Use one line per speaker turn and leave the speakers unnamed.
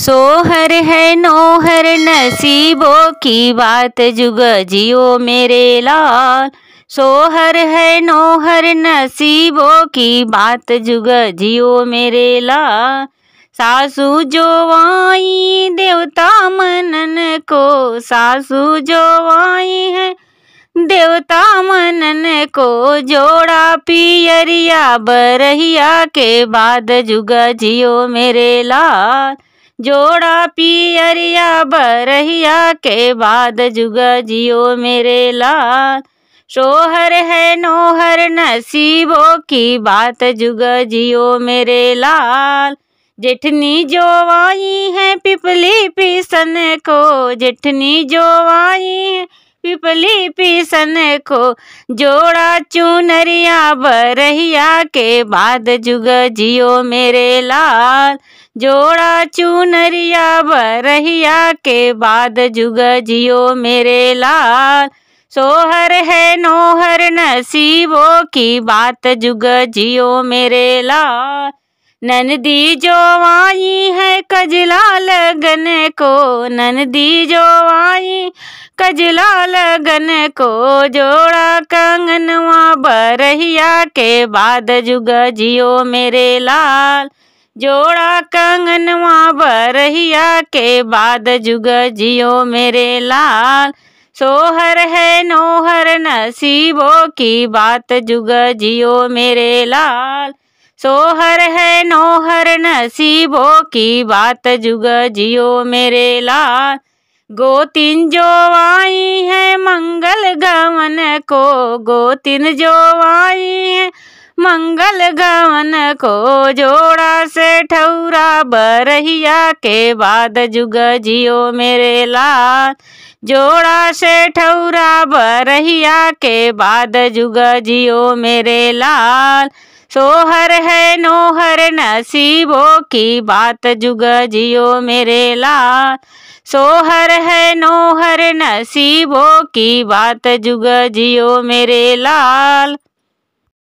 सोहर है नोहर नसीबों की बात जुग जियो मेरे लाल सोहर है नोहर नसीबों की बात जुग जियो मेरे लाल सासू जो आई देवता मनन को सासू जो आई है देवता मनन को जोड़ा पियरिया बरहिया के बाद जुग जियो मेरे लाल जोड़ा पियरिया बरहिया के बाद जुगा जियो मेरे लाल शोहर है नोहर नसीबों की बात जुगा जियो मेरे लाल जेठनी जो आई है पिपली पीसन को जेठनी जो आई है पिपली पीसन को जोड़ा चुनरिया बरहिया के बाद जुग जियो मेरे लाल जोड़ा चुनरिया बरहिया के बाद जुग जियो मेरे लाल सोहर है नोहर नसीबों की बात जुग जियो मेरे लाल नंदी जो आई है कजला लगन को नंदी जो आई कजला लगन को जोड़ा कंगनवा बरहिया के बाद जुग जियो मेरे लाल जोड़ा कंगनवा बरहिया के बाद जुग जियो मेरे लाल सोहर है नोहर नसीबों की बात जुग जियो मेरे लाल सोहर है नोहर नसीबों की बात जुग जियो मेरे लाल गोतिन जो आई है मंगल गवन को गोतिन जो आई है मंगल गवन को जोड़ा से ठौरा बरहिया के बाद जुग जियो मेरे लाल जोड़ा से ठौरा बरहिया के बाद जुग जियो मेरे लाल सोहर है नोहर नसीबो की बात जुग जियो मेरे लाल सोहर है नोहर नसीबों की बात जुग जियो मेरे लाल